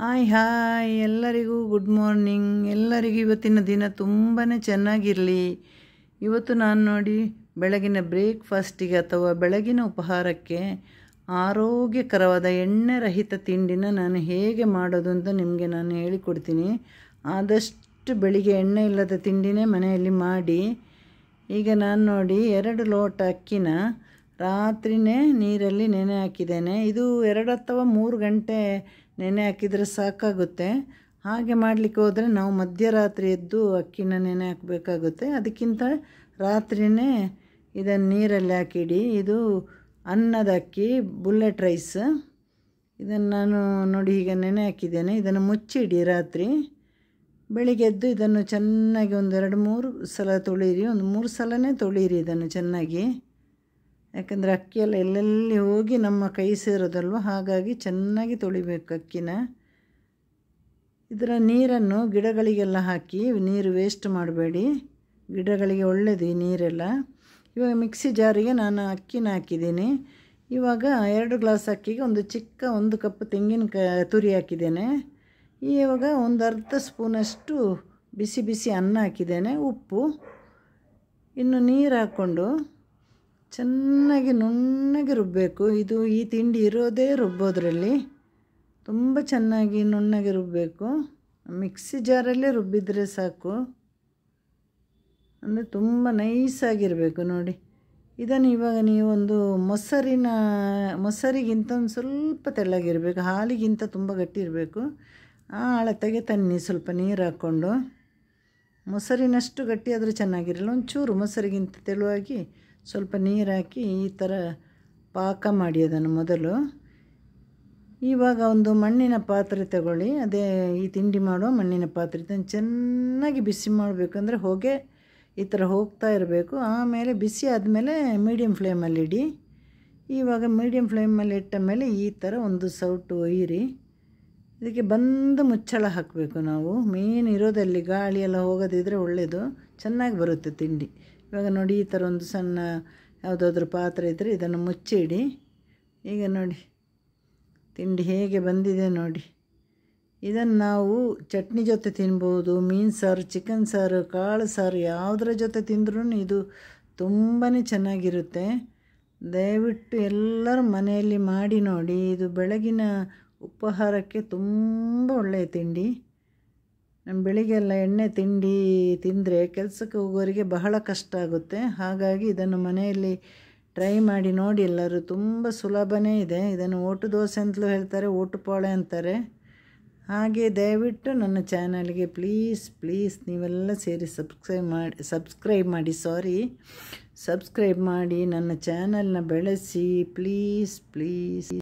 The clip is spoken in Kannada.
ಹಾಯ್ ಹಾಯ್ ಎಲ್ಲರಿಗೂ ಗುಡ್ ಮಾರ್ನಿಂಗ್ ಎಲ್ಲರಿಗೂ ಇವತ್ತಿನ ದಿನ ತುಂಬಾ ಚೆನ್ನಾಗಿರಲಿ ಇವತ್ತು ನಾನು ನೋಡಿ ಬೆಳಗಿನ ಬ್ರೇಕ್ಫಾಸ್ಟಿಗೆ ಅಥವಾ ಬೆಳಗಿನ ಉಪಹಾರಕ್ಕೆ ಆರೋಗ್ಯಕರವಾದ ಎಣ್ಣೆ ರಹಿತ ತಿಂಡಿನ ನಾನು ಹೇಗೆ ಮಾಡೋದು ಅಂತ ನಿಮಗೆ ನಾನು ಹೇಳಿಕೊಡ್ತೀನಿ ಆದಷ್ಟು ಬೆಳಿಗ್ಗೆ ಎಣ್ಣೆ ಇಲ್ಲದ ತಿಂಡಿನೇ ಮನೆಯಲ್ಲಿ ಮಾಡಿ ಈಗ ನಾನು ನೋಡಿ ಎರಡು ಲೋಟ ಅಕ್ಕಿನ ರಾತ್ರಿಯೇ ನೀರಲ್ಲಿ ನೆನೆ ಹಾಕಿದ್ದೇನೆ ಇದು ಎರಡು ಅಥವಾ ಮೂರು ಗಂಟೆ ನೆನೆ ಹಾಕಿದರೆ ಸಾಕಾಗುತ್ತೆ ಹಾಗೆ ಮಾಡಲಿಕ್ಕೆ ಹೋದರೆ ನಾವು ಮಧ್ಯರಾತ್ರಿ ಎದ್ದು ಅಕ್ಕಿನ ನೆನೆ ಹಾಕಬೇಕಾಗುತ್ತೆ ಅದಕ್ಕಿಂತ ರಾತ್ರಿಯೇ ಇದನ್ನು ನೀರಲ್ಲಿ ಹಾಕಿಡಿ ಇದು ಅನ್ನದ ಅಕ್ಕಿ ಬುಲ್ಲೆಟ್ ರೈಸ್ ಇದನ್ನು ನಾನು ನೋಡಿ ಈಗ ನೆನೆ ಹಾಕಿದ್ದೇನೆ ಇದನ್ನು ಮುಚ್ಚಿಡಿ ರಾತ್ರಿ ಬೆಳಿಗ್ಗೆ ಎದ್ದು ಇದನ್ನು ಚೆನ್ನಾಗಿ ಒಂದೆರಡು ಮೂರು ಸಲ ತೊಳೀರಿ ಒಂದು ಮೂರು ಸಲನೇ ತೊಳೀರಿ ಇದನ್ನು ಚೆನ್ನಾಗಿ ಯಾಕಂದರೆ ಅಕ್ಕಿಯೆಲ್ಲ ಎಲ್ಲೆಲ್ಲಿ ಹೋಗಿ ನಮ್ಮ ಕೈ ಸೇರೋದಲ್ವ ಹಾಗಾಗಿ ಚೆನ್ನಾಗಿ ತೊಳಿಬೇಕು ಅಕ್ಕಿನ ಇದರ ನೀರನ್ನು ಗಿಡಗಳಿಗೆಲ್ಲ ಹಾಕಿ ನೀರು ವೇಸ್ಟ್ ಮಾಡಬೇಡಿ ಗಿಡಗಳಿಗೆ ಒಳ್ಳೆಯದು ಈ ನೀರೆಲ್ಲ ಇವಾಗ ಮಿಕ್ಸಿ ಜಾರಿಗೆ ನಾನು ಅಕ್ಕಿನ ಹಾಕಿದ್ದೀನಿ ಇವಾಗ ಎರಡು ಗ್ಲಾಸ್ ಅಕ್ಕಿಗೆ ಒಂದು ಚಿಕ್ಕ ಒಂದು ಕಪ್ ತೆಂಗಿನ ಕ ತುರಿ ಹಾಕಿದ್ದೇನೆ ಇವಾಗ ಒಂದು ಅರ್ಧ ಸ್ಪೂನಷ್ಟು ಬಿಸಿ ಬಿಸಿ ಅನ್ನ ಹಾಕಿದ್ದೇನೆ ಉಪ್ಪು ಇನ್ನು ನೀರು ಹಾಕ್ಕೊಂಡು ಚೆನ್ನಾಗಿ ನುಣ್ಣಗೆ ರುಬ್ಬಬೇಕು ಇದು ಈ ತಿಂಡಿ ಇರೋದೇ ರುಬ್ಬೋದ್ರಲ್ಲಿ ತುಂಬ ಚೆನ್ನಾಗಿ ನುಣ್ಣಗೆ ರುಬ್ಬಬೇಕು ಮಿಕ್ಸಿ ಜಾರಲ್ಲೇ ರುಬ್ಬಿದರೆ ಸಾಕು ಅಂದರೆ ತುಂಬ ನೈಸಾಗಿರಬೇಕು ನೋಡಿ ಇದನ್ನು ಇವಾಗ ನೀವೊಂದು ಮೊಸರಿನ ಮೊಸರಿಗಿಂತ ಒಂದು ಸ್ವಲ್ಪ ತೆಳ್ಳಗಿರಬೇಕು ಹಾಲಿಗಿಂತ ತುಂಬ ಗಟ್ಟಿ ಇರಬೇಕು ಆ ಅಳತೆಗೆ ತನ್ನಿ ಸ್ವಲ್ಪ ನೀರು ಹಾಕ್ಕೊಂಡು ಮೊಸರಿನಷ್ಟು ಗಟ್ಟಿ ಆದರೆ ಚೆನ್ನಾಗಿರಲ್ಲ ಒಂಚೂರು ಮೊಸರಿಗಿಂತ ತೆಳುವಾಗಿ ಸ್ವಲ್ಪ ನೀರು ಹಾಕಿ ಈ ಥರ ಪಾಕ ಮಾಡಿ ಅದನ್ನು ಮೊದಲು ಇವಾಗ ಒಂದು ಮಣ್ಣಿನ ಪಾತ್ರೆ ತಗೊಳ್ಳಿ ಅದೇ ಈ ತಿಂಡಿ ಮಾಡೋ ಮಣ್ಣಿನ ಪಾತ್ರೆ ಇದನ್ನು ಚೆನ್ನಾಗಿ ಬಿಸಿ ಮಾಡಬೇಕಂದ್ರೆ ಹೊಗೆ ಈ ಥರ ಹೋಗ್ತಾ ಇರಬೇಕು ಆಮೇಲೆ ಬಿಸಿ ಆದಮೇಲೆ ಮೀಡಿಯಮ್ ಫ್ಲೇಮಲ್ಲಿ ಇಡಿ ಇವಾಗ ಮೀಡಿಯಮ್ ಫ್ಲೇಮಲ್ಲಿ ಇಟ್ಟ ಮೇಲೆ ಈ ಥರ ಒಂದು ಸೌಟು ಒಯ್ಯಿರಿ ಇದಕ್ಕೆ ಬಂದು ಮುಚ್ಚಳ ಹಾಕಬೇಕು ನಾವು ಮೇನ್ ಇರೋದಲ್ಲಿ ಎಲ್ಲ ಹೋಗೋದಿದ್ರೆ ಒಳ್ಳೆಯದು ಚೆನ್ನಾಗಿ ಬರುತ್ತೆ ತಿಂಡಿ ಇವಾಗ ನೋಡಿ ಈ ಥರ ಒಂದು ಸಣ್ಣ ಯಾವುದಾದ್ರೂ ಪಾತ್ರೆ ಇದ್ದರೆ ಇದನ್ನು ಮುಚ್ಚಿಡಿ ಈಗ ನೋಡಿ ತಿಂಡಿ ಹೇಗೆ ಬಂದಿದೆ ನೋಡಿ ಇದನ್ನು ನಾವು ಚಟ್ನಿ ಜೊತೆ ತಿನ್ಬೋದು ಮೀನು ಸಾರು ಚಿಕನ್ ಸಾರು ಕಾಳು ಸಾರು ಯಾವುದರ ಜೊತೆ ತಿಂದ್ರೂ ಇದು ತುಂಬಾ ಚೆನ್ನಾಗಿರುತ್ತೆ ದಯವಿಟ್ಟು ಎಲ್ಲರೂ ಮನೆಯಲ್ಲಿ ಮಾಡಿ ನೋಡಿ ಇದು ಬೆಳಗಿನ ಉಪಹಾರಕ್ಕೆ ತುಂಬ ಒಳ್ಳೆಯ ತಿಂಡಿ ನಮ್ಮ ಎಲ್ಲ ಎಣ್ಣೆ ತಿಂಡಿ ತಿಂದರೆ ಕೆಲಸಕ್ಕೆ ಹೋಗೋರಿಗೆ ಬಹಳ ಕಷ್ಟ ಆಗುತ್ತೆ ಹಾಗಾಗಿ ಇದನ್ನು ಮನೆಯಲ್ಲಿ ಟ್ರೈ ಮಾಡಿ ನೋಡಿ ಎಲ್ಲರೂ ತುಂಬ ಸುಲಭನೇ ಇದೆ ಇದನ್ನು ಓಟು ದೋಸೆ ಅಂತಲೂ ಹೇಳ್ತಾರೆ ಓಟು ಪೋಳೆ ಅಂತಾರೆ ಹಾಗೆ ದಯವಿಟ್ಟು ನನ್ನ ಚಾನಲ್ಗೆ ಪ್ಲೀಸ್ ಪ್ಲೀಸ್ ನೀವೆಲ್ಲ ಸೇರಿ ಸಬ್ಸ್ಕ್ರೈಬ್ ಮಾಡಿ ಸಬ್ಸ್ಕ್ರೈಬ್ ಮಾಡಿ ಸಾರಿ ಸಬ್ಸ್ಕ್ರೈಬ್ ಮಾಡಿ ನನ್ನ ಚಾನಲ್ನ ಬೆಳೆಸಿ ಪ್ಲೀಸ್ ಪ್ಲೀಸ್